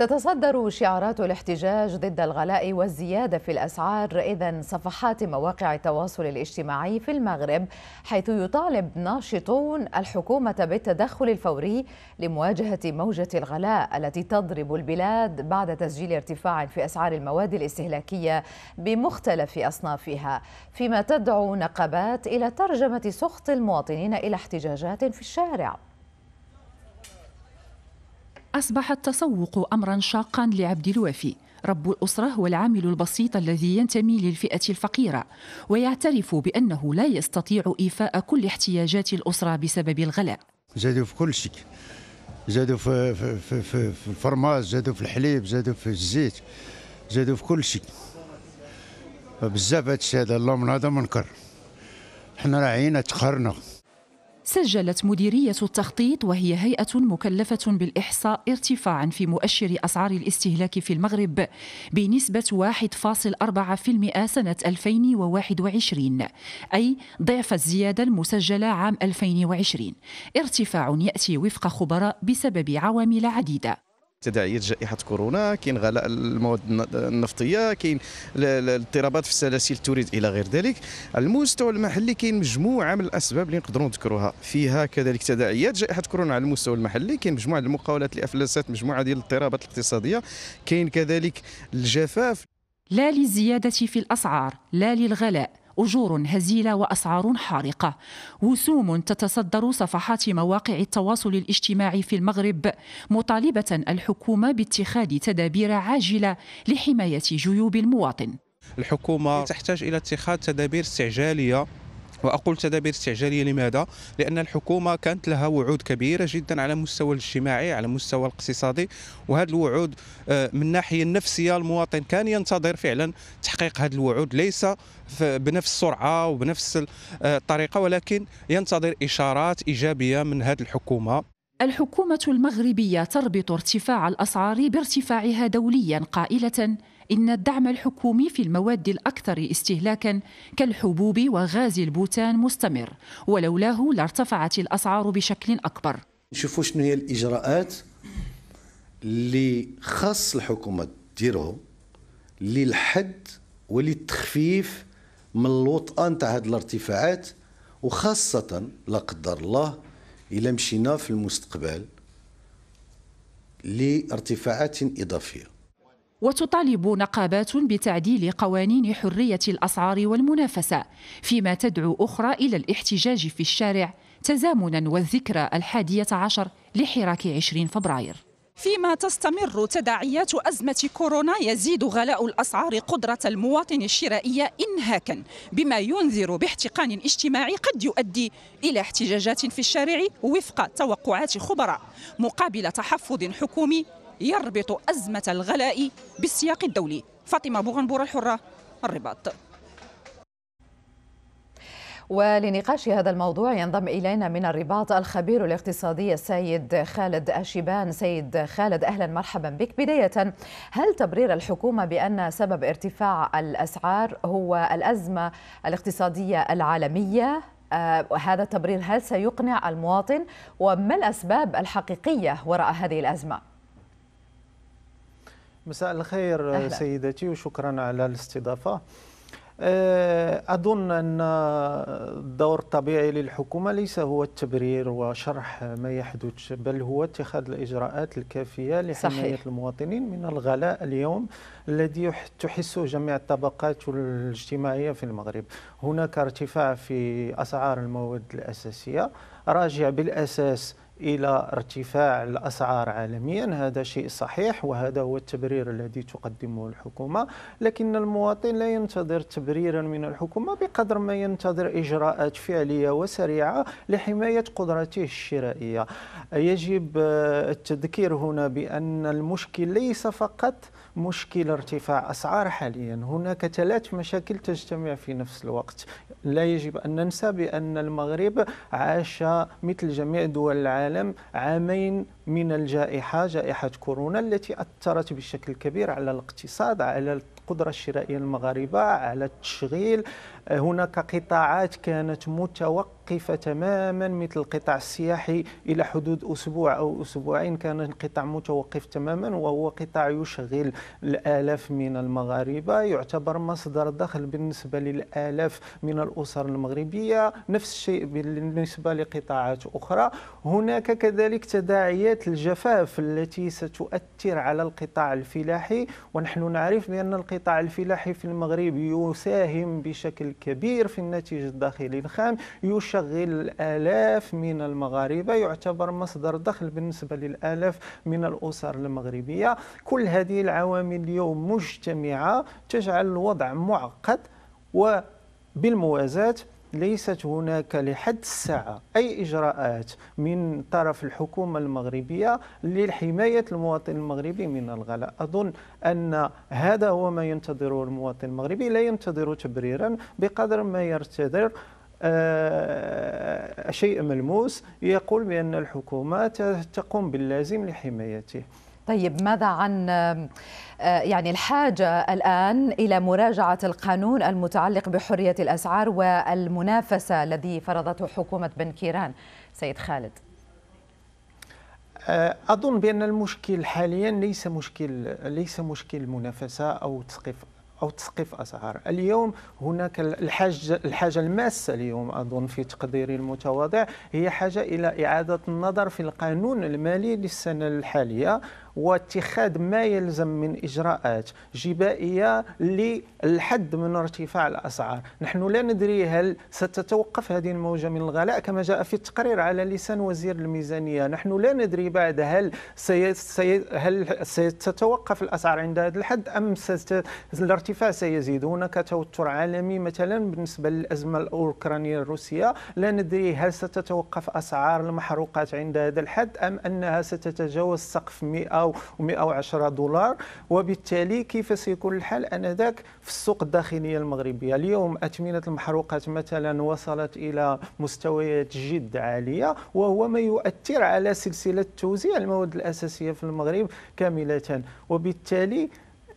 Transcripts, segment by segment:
تتصدر شعارات الاحتجاج ضد الغلاء والزيادة في الأسعار إذا صفحات مواقع التواصل الاجتماعي في المغرب حيث يطالب ناشطون الحكومة بالتدخل الفوري لمواجهة موجة الغلاء التي تضرب البلاد بعد تسجيل ارتفاع في أسعار المواد الاستهلاكية بمختلف أصنافها فيما تدعو نقابات إلى ترجمة سخط المواطنين إلى احتجاجات في الشارع أصبح التسوق أمرا شاقا لعبد الوافي رب الأسرة هو العامل البسيط الذي ينتمي للفئة الفقيرة ويعترف بأنه لا يستطيع إيفاء كل احتياجات الأسرة بسبب الغلاء زادوا في كل شيء زادوا في, في, في, في, الفرماز زادوا في الحليب زادوا في الزيت زادوا في كل شيء بزاف هذا الشيء هذا الله من هذا منكر حنا راه عينا تقهرنا سجلت مديرية التخطيط وهي هيئة مكلفة بالإحصاء ارتفاعا في مؤشر أسعار الاستهلاك في المغرب بنسبة 1.4% سنة 2021 أي ضعف الزيادة المسجلة عام 2020 ارتفاع يأتي وفق خبراء بسبب عوامل عديدة تداعيات جائحه كورونا كاين غلاء المواد النفطيه كاين الاضطرابات في السلاسل التوريد الى غير ذلك على المستوى المحلي كاين مجموعه من الاسباب اللي نقدروا نذكروها فيها كذلك تداعيات جائحه كورونا على المستوى المحلي كاين مجموعه المقاولات اللي افلست مجموعه ديال الاضطرابات الاقتصاديه كاين كذلك الجفاف لا للزياده في الاسعار لا للغلاء أجور هزيلة وأسعار حارقة وسوم تتصدر صفحات مواقع التواصل الاجتماعي في المغرب مطالبة الحكومة باتخاذ تدابير عاجلة لحماية جيوب المواطن الحكومة تحتاج إلى اتخاذ تدابير استعجالية واقول تدابير استعجاليه لماذا؟ لان الحكومه كانت لها وعود كبيره جدا على المستوى الاجتماعي على المستوى الاقتصادي وهذه الوعود آه، من الناحيه النفسيه المواطن كان ينتظر فعلا تحقيق هذه الوعود ليس بنفس السرعه وبنفس آه، الطريقه ولكن ينتظر اشارات ايجابيه من هذه الحكومه الحكومة المغربية تربط ارتفاع الأسعار بارتفاعها دوليا قائلة إن الدعم الحكومي في المواد الأكثر استهلاكا كالحبوب وغاز البوتان مستمر ولولاه لارتفعت الأسعار بشكل أكبر نشوفوا شنو هي الإجراءات اللي خاص الحكومة ديرهم للحد وللتخفيف من الوطأة نتاع هاد الارتفاعات وخاصة لا قدر الله الى مشينا في المستقبل لارتفاعات إضافية وتطالب نقابات بتعديل قوانين حرية الأسعار والمنافسة فيما تدعو أخرى إلى الاحتجاج في الشارع تزامنا والذكرى الحادية عشر لحراك عشرين فبراير فيما تستمر تداعيات أزمة كورونا يزيد غلاء الأسعار قدرة المواطن الشرائية إنهاكا بما ينذر باحتقان اجتماعي قد يؤدي إلى احتجاجات في الشارع وفق توقعات خبراء مقابل تحفظ حكومي يربط أزمة الغلاء بالسياق الدولي فاطمة بوغنبور الحرة الرباط ولنقاش هذا الموضوع ينضم إلينا من الرباط الخبير الاقتصادي السيد خالد أشيبان سيد خالد أهلا مرحبا بك بداية هل تبرير الحكومة بأن سبب ارتفاع الأسعار هو الأزمة الاقتصادية العالمية آه، هذا التبرير هل سيقنع المواطن وما الأسباب الحقيقية وراء هذه الأزمة؟ مساء الخير أهلا. سيدتي وشكرا على الاستضافة آه، أظن أن الدور الطبيعي للحكومة ليس هو التبرير وشرح ما يحدث بل هو اتخاذ الإجراءات الكافية لحماية صحيح. المواطنين من الغلاء اليوم الذي تحسه جميع الطبقات الاجتماعية في المغرب هناك ارتفاع في أسعار المواد الأساسية راجع بالأساس الى ارتفاع الاسعار عالميا هذا شيء صحيح وهذا هو التبرير الذي تقدمه الحكومه لكن المواطن لا ينتظر تبريرا من الحكومه بقدر ما ينتظر اجراءات فعليه وسريعه لحمايه قدرته الشرائيه يجب التذكير هنا بان المشكل ليس فقط مشكل ارتفاع أسعار حاليا هناك ثلاث مشاكل تجتمع في نفس الوقت لا يجب أن ننسى بأن المغرب عاش مثل جميع دول العالم عامين من الجائحة جائحة كورونا التي أثرت بشكل كبير على الاقتصاد على القدرة الشرائية المغاربة على التشغيل هناك قطاعات كانت متوقفة تماما مثل القطاع السياحي إلى حدود أسبوع أو أسبوعين كان القطاع متوقف تماما وهو قطاع يشغل الآلاف من المغاربة يعتبر مصدر دخل بالنسبة للآلاف من الأسر المغربية نفس الشيء بالنسبة لقطاعات أخرى هناك كذلك تداعيات الجفاف التي ستؤثر على القطاع الفلاحي ونحن نعرف بأن القطاع الفلاحي في المغرب يساهم بشكل بشكل كبير في الناتج الداخلي الخام يشغل الآلاف من المغاربة يعتبر مصدر دخل بالنسبة للآلاف من الأسر المغربية كل هذه العوامل اليوم مجتمعة تجعل الوضع معقد وبالموازاة ليست هناك لحد الساعة أي إجراءات من طرف الحكومة المغربية لحماية المواطن المغربي من الغلاء أظن أن هذا هو ما ينتظره المواطن المغربي لا ينتظر تبريرا بقدر ما ينتظر آه، شيء ملموس يقول بأن الحكومة تقوم باللازم لحمايته طيب ماذا عن آه، يعني الحاجة الآن إلى مراجعة القانون المتعلق بحرية الأسعار والمنافسة الذي فرضته حكومة بن كيران سيد خالد آه، أظن بأن المشكل حاليا ليس مشكل ليس مشكل منافسة أو تسقيف أو تسقيف أسعار اليوم هناك الحاجة, الحاجة الماسة اليوم أظن في تقديري المتواضع هي حاجة إلى إعادة النظر في القانون المالي للسنة الحالية واتخاذ ما يلزم من إجراءات جبائية للحد من ارتفاع الأسعار نحن لا ندري هل ستتوقف هذه الموجة من الغلاء كما جاء في التقرير على لسان وزير الميزانية نحن لا ندري بعد هل سي... سي... هل ستتوقف الأسعار عند هذا الحد أم ست... الارتفاع سيزيد هناك توتر عالمي مثلا بالنسبة للأزمة الأوكرانية الروسية لا ندري هل ستتوقف أسعار المحروقات عند هذا الحد أم أنها ستتجاوز سقف 100 أو 110 دولار وبالتالي كيف سيكون الحال أنذاك في السوق الداخلية المغربية اليوم أثمنة المحروقات مثلا وصلت إلى مستويات جد عالية وهو ما يؤثر على سلسلة توزيع المواد الأساسية في المغرب كاملة وبالتالي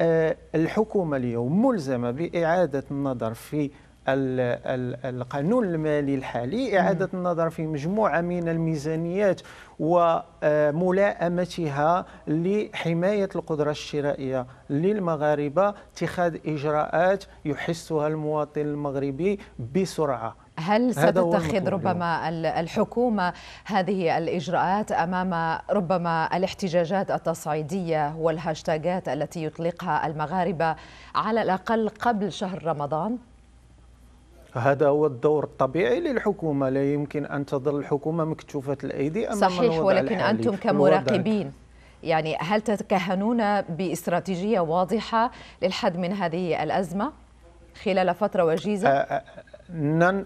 آه، الحكومة اليوم ملزمة بإعادة النظر في القانون المالي الحالي إعادة النظر في مجموعة من الميزانيات وملائمتها لحماية القدرة الشرائية للمغاربة اتخاذ إجراءات يحسها المواطن المغربي بسرعة هل ستتخذ ربما الحكومة هذه الإجراءات أمام ربما الاحتجاجات التصعيدية والهاشتاجات التي يطلقها المغاربة على الأقل قبل شهر رمضان؟ هذا هو الدور الطبيعي للحكومه لا يمكن ان تظل الحكومه مكتوفه الايدي امام صحيح ولكن الحالي. انتم كمراقبين يعني هل تتكهنون باستراتيجيه واضحه للحد من هذه الازمه خلال فتره وجيزه؟ أه, أه، نن...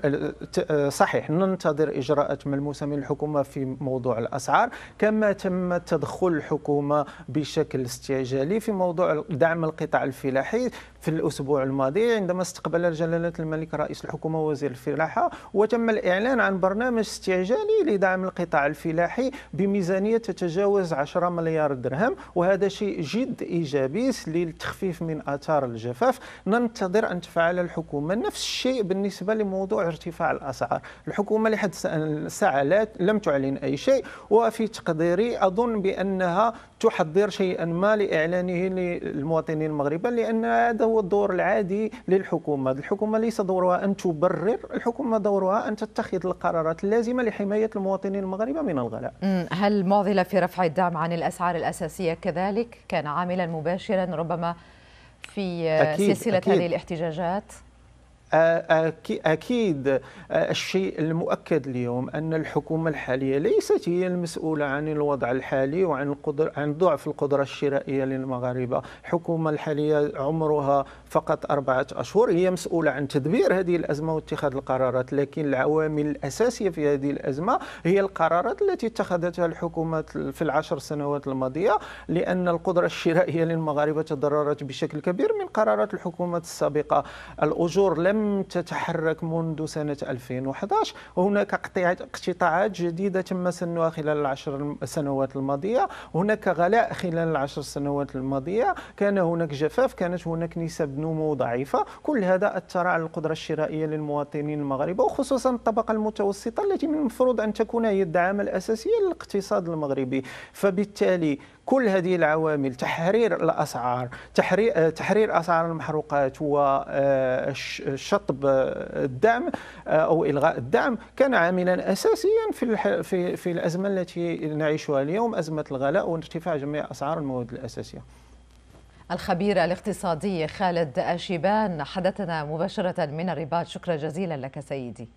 أه، صحيح ننتظر اجراءات ملموسه من الحكومه في موضوع الاسعار كما تم تدخل الحكومه بشكل استعجالي في موضوع دعم القطاع الفلاحي في الأسبوع الماضي عندما استقبل جلالة الملك رئيس الحكومة وزير الفلاحة وتم الإعلان عن برنامج استعجالي لدعم القطاع الفلاحي بميزانية تتجاوز 10 مليار درهم وهذا شيء جد إيجابي للتخفيف من آثار الجفاف ننتظر أن تفعل الحكومة نفس الشيء بالنسبة لموضوع ارتفاع الأسعار الحكومة لحد الساعة لم تعلن أي شيء وفي تقديري أظن بأنها تحضر شيئا ما لإعلانه للمواطنين المغرب لأن هذا هو الدور العادي للحكومه الحكومه ليس دورها ان تبرر الحكومه دورها ان تتخذ القرارات اللازمه لحمايه المواطنين المغاربه من الغلاء هل معضلة في رفع الدعم عن الاسعار الاساسيه كذلك كان عاملا مباشرا ربما في آه، أكيد سلسله أكيد. هذه الاحتجاجات أكيد الشيء المؤكد اليوم أن الحكومة الحالية ليست هي المسؤولة عن الوضع الحالي وعن القدر عن ضعف القدرة الشرائية للمغاربة الحكومة الحالية عمرها فقط أربعة أشهر هي مسؤولة عن تدبير هذه الأزمة واتخاذ القرارات لكن العوامل الأساسية في هذه الأزمة هي القرارات التي اتخذتها الحكومة في العشر سنوات الماضية لأن القدرة الشرائية للمغاربة تضررت بشكل كبير من قرارات الحكومات السابقة الأجور لم لم تتحرك منذ سنة 2011 وهناك اقتطاعات جديدة تم سنها خلال العشر سنوات الماضية هناك غلاء خلال العشر سنوات الماضية كان هناك جفاف كانت هناك نسب نمو ضعيفة كل هذا أثر على القدرة الشرائية للمواطنين المغاربة وخصوصا الطبقة المتوسطة التي من المفروض أن تكون هي الدعامة الأساسية للاقتصاد المغربي فبالتالي كل هذه العوامل تحرير الاسعار تحرير آه، تحرير اسعار المحروقات وشطب آه، الدعم آه، او الغاء الدعم كان عاملا اساسيا في في في الازمه التي نعيشها اليوم ازمه الغلاء وارتفاع جميع اسعار المواد الاساسيه. الخبير الاقتصادي خالد أشيبان حدثنا مباشرة من الرباط شكرا جزيلا لك سيدي